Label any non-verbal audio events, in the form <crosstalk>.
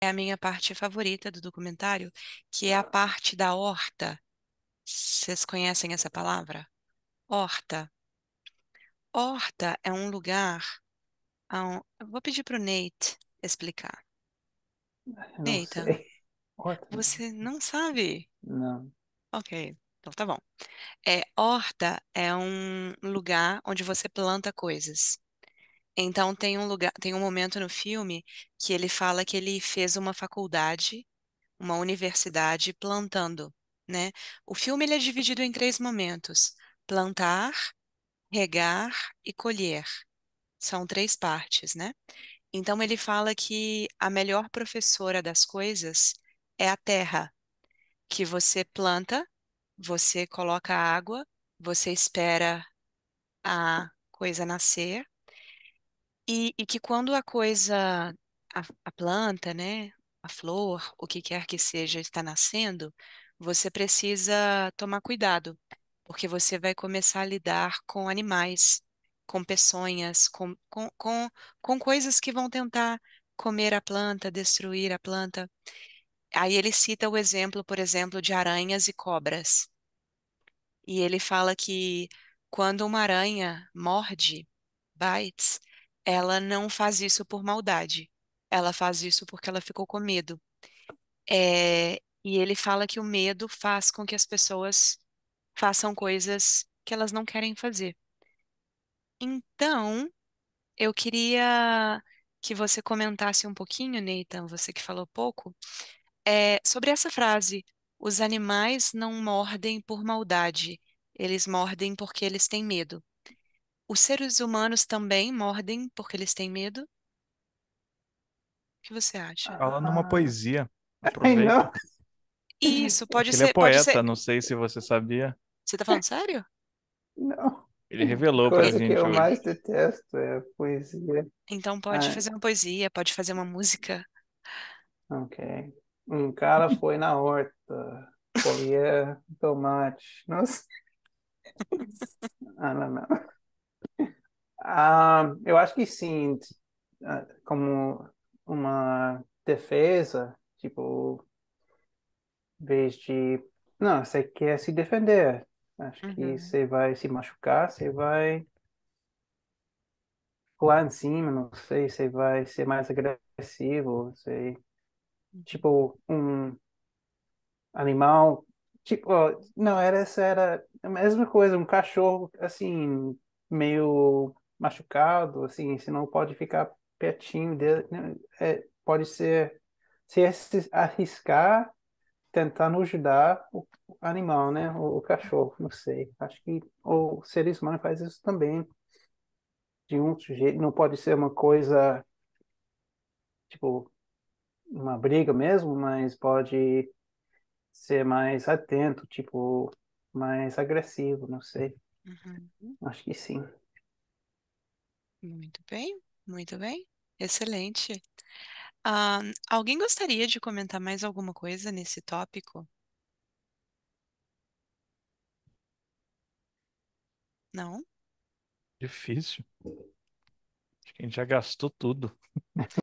é a minha parte favorita do documentário, que é a ah. parte da horta. Vocês conhecem essa palavra? Horta. Horta é um lugar. Um... vou pedir para o Nate explicar. Neita, <laughs> é você não sabe? Não. Ok, então tá bom. É, horta é um lugar onde você planta coisas. Então tem um lugar, tem um momento no filme que ele fala que ele fez uma faculdade, uma universidade plantando, né? O filme ele é dividido em três momentos: plantar, regar e colher. São três partes, né? Então ele fala que a melhor professora das coisas é a terra, que você planta, você coloca água, você espera a coisa nascer, e, e que quando a coisa, a, a planta, né, a flor, o que quer que seja, está nascendo, você precisa tomar cuidado, porque você vai começar a lidar com animais, com peçonhas, com, com, com, com coisas que vão tentar comer a planta, destruir a planta. Aí ele cita o exemplo, por exemplo, de aranhas e cobras. E ele fala que quando uma aranha morde, bites, ela não faz isso por maldade. Ela faz isso porque ela ficou com medo. É, e ele fala que o medo faz com que as pessoas façam coisas que elas não querem fazer. Então, eu queria que você comentasse um pouquinho, Nathan, você que falou pouco, é, sobre essa frase: os animais não mordem por maldade, eles mordem porque eles têm medo. Os seres humanos também mordem porque eles têm medo? O que você acha? Fala numa ah. poesia. <laughs> Aproveita. Isso, pode Ele é ser. é pode poeta, ser- não sei se você sabia. Você tá falando sério? Não. Ele revelou pra coisa que eu hoje. mais detesto é poesia. Então pode Ah. fazer uma poesia, pode fazer uma música. Ok. Um cara <laughs> foi na horta, colhia tomate. Nossa. <laughs> Ah, não, não. Ah, eu acho que sim, ah, como uma defesa, tipo, em vez de. Não, você quer se defender. Acho que uhum. você vai se machucar, você vai pular em cima, não sei, você vai ser mais agressivo, você. Tipo, um animal. Tipo, não, era essa era a mesma coisa, um cachorro, assim, meio machucado, assim, você não pode ficar pertinho dele, né? é, pode ser se arriscar tentando ajudar o animal, né, o, o cachorro, não sei, acho que o ser humano faz isso também de um jeito, não pode ser uma coisa tipo uma briga mesmo, mas pode ser mais atento, tipo mais agressivo, não sei. Uhum. Acho que sim. Muito bem, muito bem. Excelente. Ah, alguém gostaria de comentar mais alguma coisa nesse tópico? Não? Difícil. Acho que a gente já gastou tudo. <laughs>